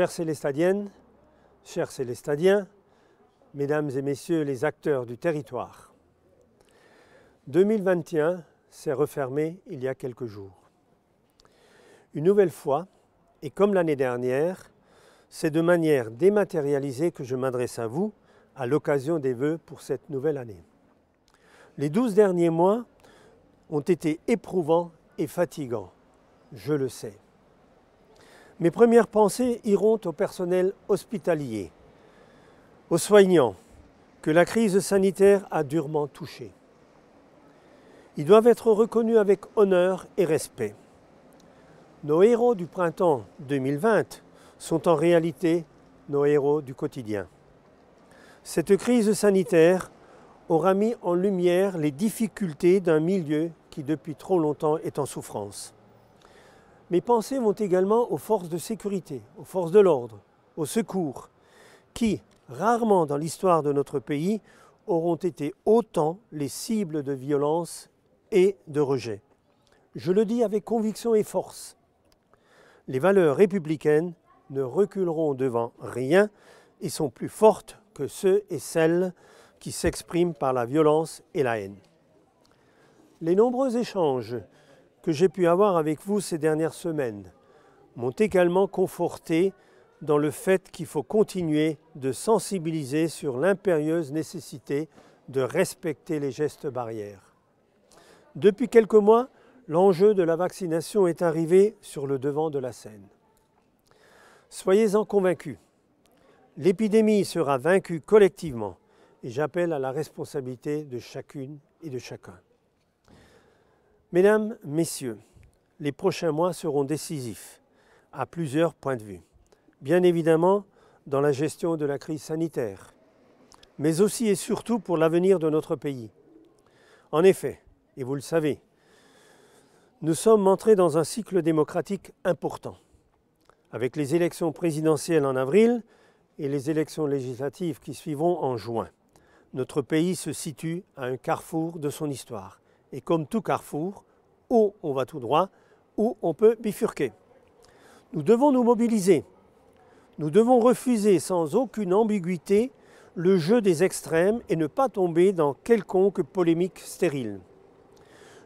Chères Célestadiennes, chers Célestadiens, Mesdames et Messieurs les acteurs du territoire, 2021 s'est refermé il y a quelques jours. Une nouvelle fois, et comme l'année dernière, c'est de manière dématérialisée que je m'adresse à vous à l'occasion des vœux pour cette nouvelle année. Les douze derniers mois ont été éprouvants et fatigants, je le sais. Mes premières pensées iront au personnel hospitalier, aux soignants que la crise sanitaire a durement touchés. Ils doivent être reconnus avec honneur et respect. Nos héros du printemps 2020 sont en réalité nos héros du quotidien. Cette crise sanitaire aura mis en lumière les difficultés d'un milieu qui depuis trop longtemps est en souffrance. Mes pensées vont également aux forces de sécurité, aux forces de l'ordre, aux secours, qui, rarement dans l'histoire de notre pays, auront été autant les cibles de violence et de rejet. Je le dis avec conviction et force. Les valeurs républicaines ne reculeront devant rien et sont plus fortes que ceux et celles qui s'expriment par la violence et la haine. Les nombreux échanges que j'ai pu avoir avec vous ces dernières semaines m'ont également conforté dans le fait qu'il faut continuer de sensibiliser sur l'impérieuse nécessité de respecter les gestes barrières. Depuis quelques mois, l'enjeu de la vaccination est arrivé sur le devant de la scène. Soyez-en convaincus, l'épidémie sera vaincue collectivement et j'appelle à la responsabilité de chacune et de chacun. Mesdames, Messieurs, les prochains mois seront décisifs à plusieurs points de vue. Bien évidemment, dans la gestion de la crise sanitaire, mais aussi et surtout pour l'avenir de notre pays. En effet, et vous le savez, nous sommes entrés dans un cycle démocratique important, avec les élections présidentielles en avril et les élections législatives qui suivront en juin. Notre pays se situe à un carrefour de son histoire et comme tout carrefour, où on va tout droit, où on peut bifurquer. Nous devons nous mobiliser. Nous devons refuser sans aucune ambiguïté le jeu des extrêmes et ne pas tomber dans quelconque polémique stérile.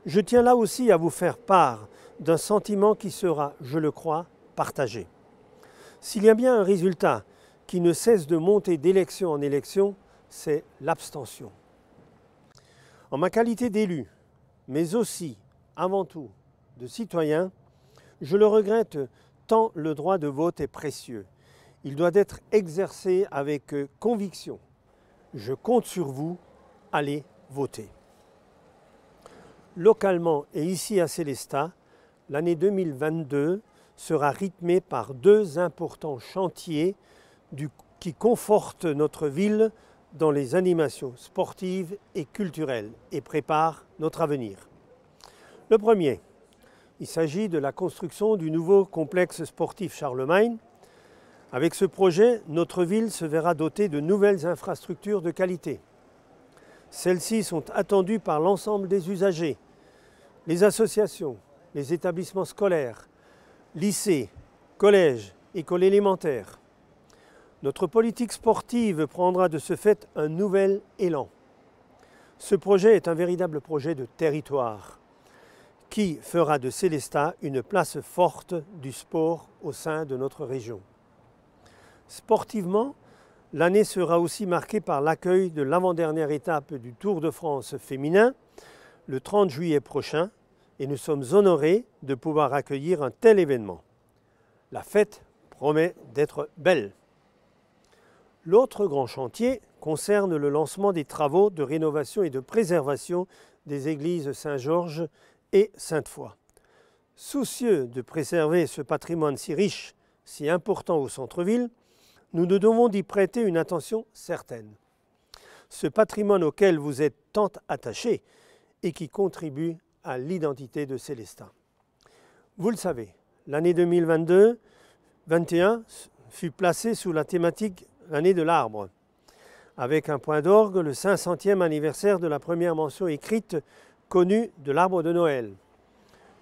Je tiens là aussi à vous faire part d'un sentiment qui sera, je le crois, partagé. S'il y a bien un résultat qui ne cesse de monter d'élection en élection, c'est l'abstention. En ma qualité d'élu, mais aussi, avant tout, de citoyens, je le regrette tant le droit de vote est précieux. Il doit être exercé avec conviction. Je compte sur vous, allez voter. Localement et ici à Célestat, l'année 2022 sera rythmée par deux importants chantiers qui confortent notre ville dans les animations sportives et culturelles et prépare notre avenir. Le premier, il s'agit de la construction du nouveau complexe sportif Charlemagne. Avec ce projet, notre ville se verra dotée de nouvelles infrastructures de qualité. Celles-ci sont attendues par l'ensemble des usagers, les associations, les établissements scolaires, lycées, collèges, écoles élémentaires. Notre politique sportive prendra de ce fait un nouvel élan. Ce projet est un véritable projet de territoire qui fera de Célestat une place forte du sport au sein de notre région. Sportivement, l'année sera aussi marquée par l'accueil de l'avant-dernière étape du Tour de France féminin le 30 juillet prochain et nous sommes honorés de pouvoir accueillir un tel événement. La fête promet d'être belle. L'autre grand chantier concerne le lancement des travaux de rénovation et de préservation des églises Saint-Georges et Sainte-Foy. Soucieux de préserver ce patrimoine si riche, si important au centre-ville, nous nous devons d'y prêter une attention certaine. Ce patrimoine auquel vous êtes tant attachés et qui contribue à l'identité de Célestin. Vous le savez, l'année 2022-21 fut placée sous la thématique l'année de l'arbre, avec un point d'orgue le 500e anniversaire de la première mention écrite connue de l'arbre de Noël.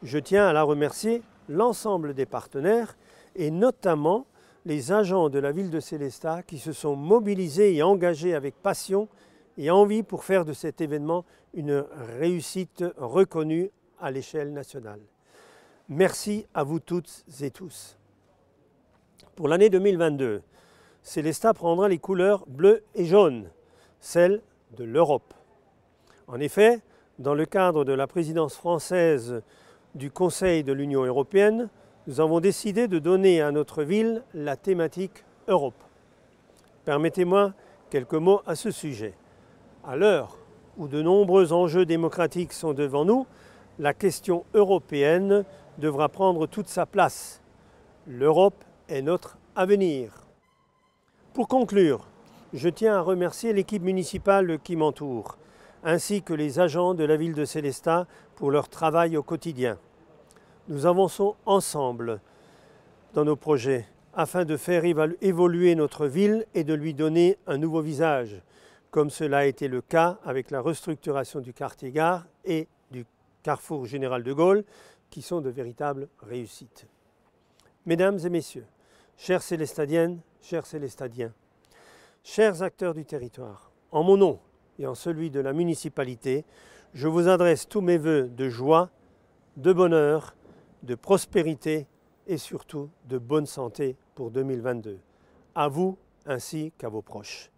Je tiens à la remercier l'ensemble des partenaires et notamment les agents de la ville de Célestat qui se sont mobilisés et engagés avec passion et envie pour faire de cet événement une réussite reconnue à l'échelle nationale. Merci à vous toutes et tous. Pour l'année 2022, Célestat prendra les couleurs bleues et jaunes, celles de l'Europe. En effet, dans le cadre de la présidence française du Conseil de l'Union européenne, nous avons décidé de donner à notre ville la thématique Europe. Permettez-moi quelques mots à ce sujet. À l'heure où de nombreux enjeux démocratiques sont devant nous, la question européenne devra prendre toute sa place. L'Europe est notre avenir. Pour conclure, je tiens à remercier l'équipe municipale qui m'entoure, ainsi que les agents de la ville de Célestat pour leur travail au quotidien. Nous avançons ensemble dans nos projets afin de faire évoluer notre ville et de lui donner un nouveau visage, comme cela a été le cas avec la restructuration du quartier gare et du carrefour général de Gaulle, qui sont de véritables réussites. Mesdames et messieurs, Chères Célestadiennes, chers Célestadiens, chers acteurs du territoire, en mon nom et en celui de la municipalité, je vous adresse tous mes voeux de joie, de bonheur, de prospérité et surtout de bonne santé pour 2022, à vous ainsi qu'à vos proches.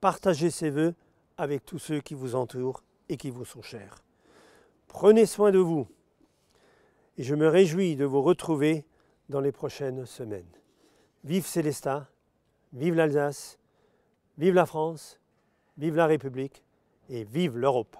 Partagez ces voeux avec tous ceux qui vous entourent et qui vous sont chers. Prenez soin de vous et je me réjouis de vous retrouver dans les prochaines semaines. Vive Célestin, vive l'Alsace, vive la France, vive la République et vive l'Europe.